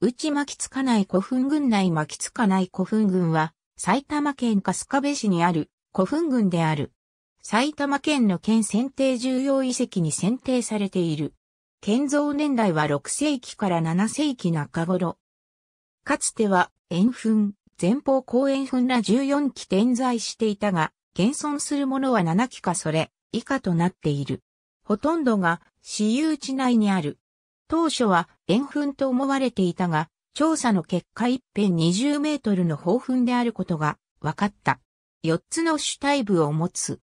内巻な内古墳群内巻な内古墳群は、埼玉県春日部市にある古墳群である。埼玉県の県選定重要遺跡に選定されている。建造年代は6世紀から7世紀中頃。かつては、円墳、前方後円墳ら14基点在していたが、現存するものは7基かそれ、以下となっている。ほとんどが、私有地内にある。当初は円墳と思われていたが、調査の結果一辺20メートルの宝墳であることが分かった。四つの主体部を持つ。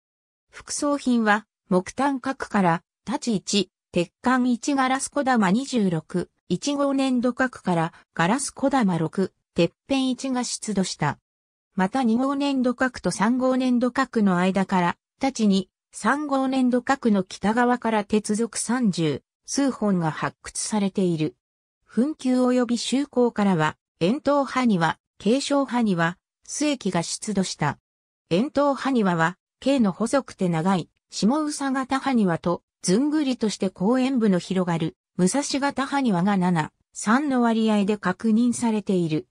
副葬品は木炭核から立ち1、鉄管1ガラス小玉26、1号粘土核からガラス小玉6、鉄片1が出土した。また2号粘土核と3号粘土核の間から、立ち2、3号粘土核の北側から鉄属30、数本が発掘されている。紛糾及び修行からは、遠筒派には、継承派には、末期が出土した。遠筒派にはは、径の細くて長い、下宇佐型派にはと、ずんぐりとして公園部の広がる、武蔵型派にはが7、3の割合で確認されている。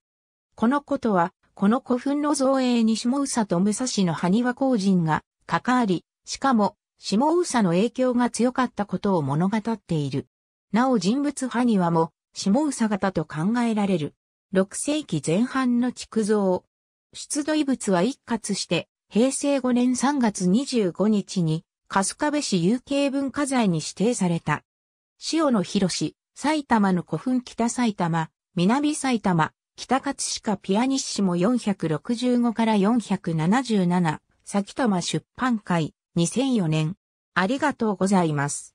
このことは、この古墳の造営に下宇佐と武蔵の埴輪工人が関わり、しかも、下宇佐の影響が強かったことを物語っている。なお人物派にはも、下宇佐型と考えられる。6世紀前半の築造。出土遺物は一括して、平成5年3月25日に、春日部市有形文化財に指定された。塩野博士、埼玉の古墳北埼玉、南埼玉、北勝鹿ピアニッシモ465から477、先玉出版会、2004年。ありがとうございます。